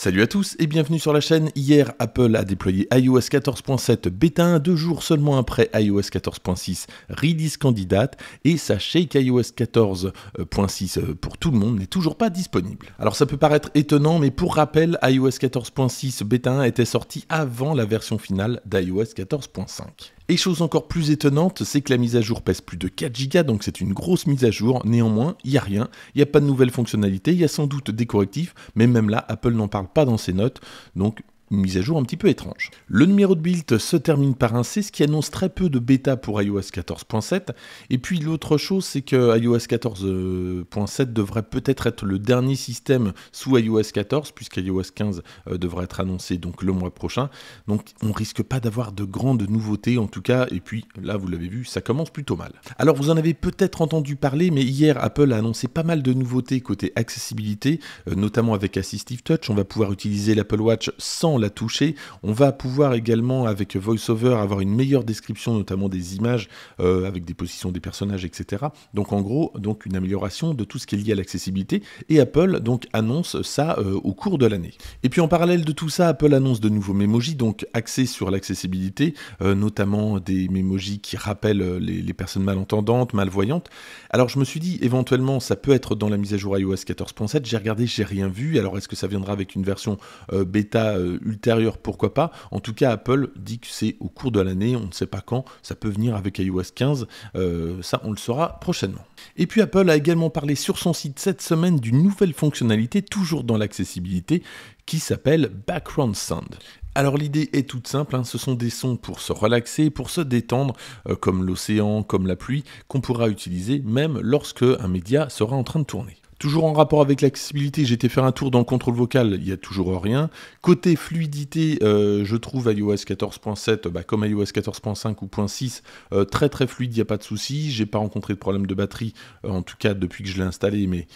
Salut à tous et bienvenue sur la chaîne. Hier, Apple a déployé iOS 14.7 Beta 1 deux jours seulement après iOS 14.6 release candidate et sachez qu'iOS 14.6 euh, pour tout le monde n'est toujours pas disponible. Alors ça peut paraître étonnant mais pour rappel, iOS 14.6 Beta 1 était sorti avant la version finale d'iOS 14.5. Et chose encore plus étonnante, c'est que la mise à jour pèse plus de 4 Go, donc c'est une grosse mise à jour. Néanmoins, il n'y a rien, il n'y a pas de nouvelles fonctionnalités, il y a sans doute des correctifs, mais même là, Apple n'en parle pas dans ses notes, donc mise à jour un petit peu étrange. Le numéro de build se termine par un C, ce qui annonce très peu de bêta pour iOS 14.7. Et puis l'autre chose, c'est que iOS 14.7 devrait peut-être être le dernier système sous iOS 14, puisque iOS 15 euh, devrait être annoncé donc le mois prochain. Donc on risque pas d'avoir de grandes nouveautés en tout cas. Et puis là, vous l'avez vu, ça commence plutôt mal. Alors vous en avez peut-être entendu parler, mais hier Apple a annoncé pas mal de nouveautés côté accessibilité, euh, notamment avec Assistive Touch. On va pouvoir utiliser l'Apple Watch sans l'a toucher. On va pouvoir également, avec VoiceOver, avoir une meilleure description, notamment des images, euh, avec des positions des personnages, etc. Donc en gros, donc une amélioration de tout ce qui est lié à l'accessibilité. Et Apple donc annonce ça euh, au cours de l'année. Et puis en parallèle de tout ça, Apple annonce de nouveaux mémojis donc axés sur l'accessibilité, euh, notamment des mémojis qui rappellent les, personnes malentendantes, malvoyantes. Alors je me suis dit, éventuellement, ça peut être dans la mise à jour iOS 14.7. J'ai regardé, j'ai rien vu. Alors est-ce que ça viendra avec une version bêta ultérieure, pourquoi pas. En tout cas, Apple dit que c'est au cours de l'année, on ne sait pas quand, ça peut venir avec iOS 15, euh, ça on le saura prochainement. Et puis Apple a également parlé sur son site cette semaine d'une nouvelle fonctionnalité, toujours dans l'accessibilité, qui s'appelle Background Sound. Alors l'idée est toute simple, hein. ce sont des sons pour se relaxer, pour se détendre, euh, comme l'océan, comme la pluie, qu'on pourra utiliser même lorsque un média sera en train de tourner. Toujours en rapport avec l'accessibilité, j'ai été faire un tour dans le contrôle vocal, il n'y a toujours rien. Côté fluidité, euh, je trouve iOS 14.7, bah, comme iOS 14.5 ou .6, euh, très très fluide, il n'y a pas de souci. J'ai pas rencontré de problème de batterie, euh, en tout cas depuis que je l'ai installé, mais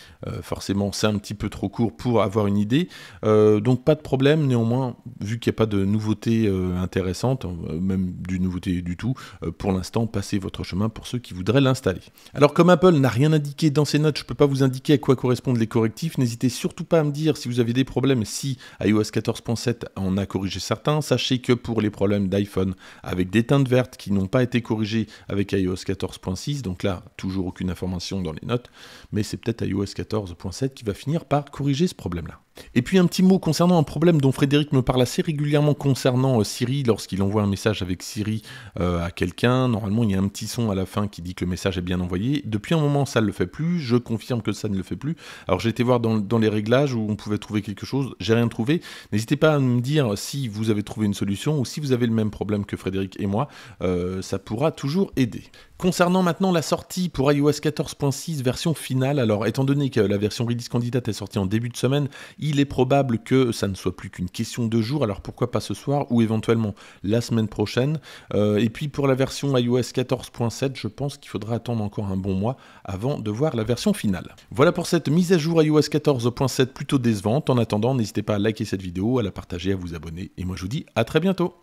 forcément c'est un petit peu trop court pour avoir une idée. donc pas de problème, néanmoins, vu qu'il n'y a pas de nouveauté intéressante, même du nouveauté du tout, pour l'instant, passez votre chemin pour ceux qui voudraient l'installer. Alors comme Apple n'a rien indiqué dans ses notes, je ne peux pas vous indiquer à quoi correspondre correspondent les correctifs. N'hésitez surtout pas à me dire si vous avez des problèmes, si iOS 14.7 en a corrigé certains. Sachez que pour les problèmes d'iPhone avec des teintes vertes qui n'ont pas été corrigées avec iOS 14.6, donc là, toujours aucune information dans les notes, mais c'est peut-être iOS 14.7 qui va finir par corriger ce problème-là. Et puis un petit mot concernant un problème dont Frédéric me parle assez régulièrement concernant euh, Siri lorsqu'il envoie un message avec Siri euh, à quelqu'un. Normalement, il y a un petit son à la fin qui dit que le message est bien envoyé. Depuis un moment, ça ne le fait plus. Je confirme que ça ne le fait plus. Alors j'ai été voir dans, les réglages où on pouvait trouver quelque chose. J'ai rien trouvé. N'hésitez pas à me dire si vous avez trouvé une solution ou si vous avez le même problème que Frédéric et moi. Euh, ça pourra toujours aider. Concernant maintenant la sortie pour iOS 14.6 version finale, alors étant donné que la version release candidate est sortie en début de semaine, il est probable que ça ne soit plus qu'une question de jour, alors pourquoi pas ce soir ou éventuellement la semaine prochaine. Euh, et puis pour la version iOS 14.7, je pense qu'il faudra attendre encore un bon mois avant de voir la version finale. Voilà pour cette mise à jour iOS 14.7 plutôt décevante. En attendant, n'hésitez pas à liker cette vidéo, à la partager, à vous abonner. Et moi je vous dis à très bientôt